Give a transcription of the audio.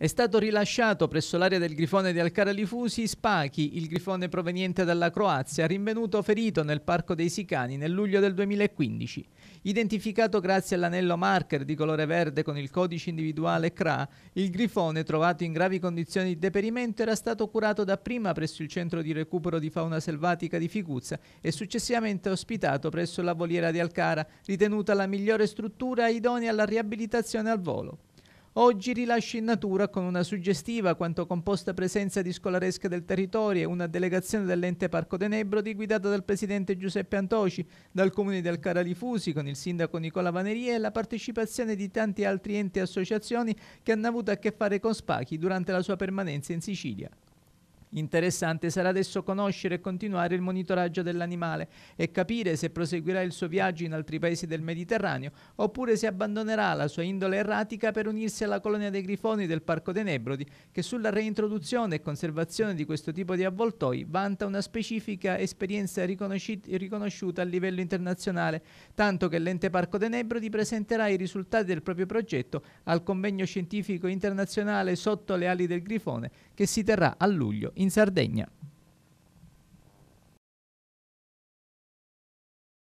È stato rilasciato presso l'area del grifone di Alcara Lifusi Spachi, il grifone proveniente dalla Croazia, rinvenuto ferito nel parco dei Sicani nel luglio del 2015. Identificato grazie all'anello marker di colore verde con il codice individuale CRA, il grifone trovato in gravi condizioni di deperimento era stato curato dapprima presso il centro di recupero di fauna selvatica di Figuzza e successivamente ospitato presso la voliera di Alcara, ritenuta la migliore struttura idonea alla riabilitazione al volo. Oggi rilascia in natura con una suggestiva quanto composta presenza di scolaresche del territorio e una delegazione dell'ente Parco Tenebrodi guidata dal presidente Giuseppe Antoci, dal comune del Caralifusi con il sindaco Nicola Vaneria e la partecipazione di tanti altri enti e associazioni che hanno avuto a che fare con Spachi durante la sua permanenza in Sicilia. Interessante sarà adesso conoscere e continuare il monitoraggio dell'animale e capire se proseguirà il suo viaggio in altri paesi del Mediterraneo oppure se abbandonerà la sua indole erratica per unirsi alla colonia dei grifoni del Parco dei Nebrodi che sulla reintroduzione e conservazione di questo tipo di avvoltoi vanta una specifica esperienza riconosciuta a livello internazionale, tanto che l'ente Parco dei Nebrodi presenterà i risultati del proprio progetto al convegno scientifico internazionale sotto le ali del grifone che si terrà a luglio in Sardegna.